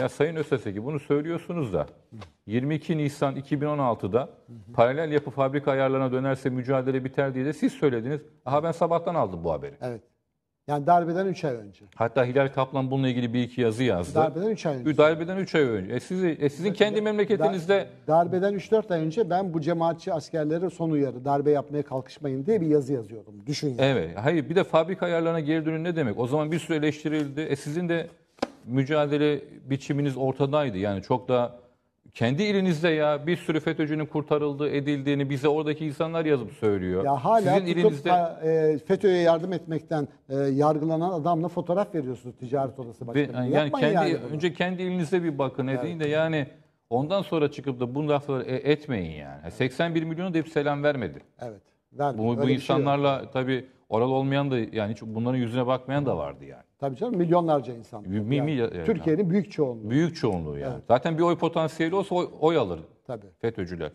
Ya Sayın Öseseki bunu söylüyorsunuz da 22 Nisan 2016'da paralel yapı fabrika ayarlarına dönerse mücadele biter diye de siz söylediniz. Aha ben sabahtan aldım bu haberi. Evet. Yani darbeden 3 ay önce. Hatta Hilal Kaplan bununla ilgili bir iki yazı yazdı. Darbeden 3 ay önce. Darbeden 3 ay önce. E, sizi, e sizin kendi memleketinizde... Darbeden 3-4 ay önce ben bu cemaatçi askerlere son uyarı, darbe yapmaya kalkışmayın diye bir yazı yazıyordum. Düşün yani. Evet. Hayır bir de fabrika ayarlarına geri dönün ne demek? O zaman bir sürü eleştirildi. E sizin de mücadele biçiminiz ortadaydı. Yani çok da kendi ilinizde ya bir sürü FETÖ'cünün kurtarıldığı, edildiğini bize oradaki insanlar yazıp söylüyor. Ya hala Sizin ilinizde... E, FETÖ'ye yardım etmekten e, yargılanan adamla fotoğraf veriyorsunuz ticaret odası başkanına. Yani kendi yani önce kendi ilinizde bir bakın evet. edin de yani ondan sonra çıkıp da bunu lafları e, etmeyin yani. 81 milyonu da hep selam vermedi. Evet. Vermedi. Bu, bu şey insanlarla şey tabii Oral olmayan da yani hiç bunların yüzüne bakmayan da vardı yani. Tabii canım milyonlarca insan. yani. yani. Türkiye'nin büyük çoğunluğu. Büyük çoğunluğu yani. Evet. Zaten bir oy potansiyeli olsa oy, oy alır Tabii. FETÖ'cüler.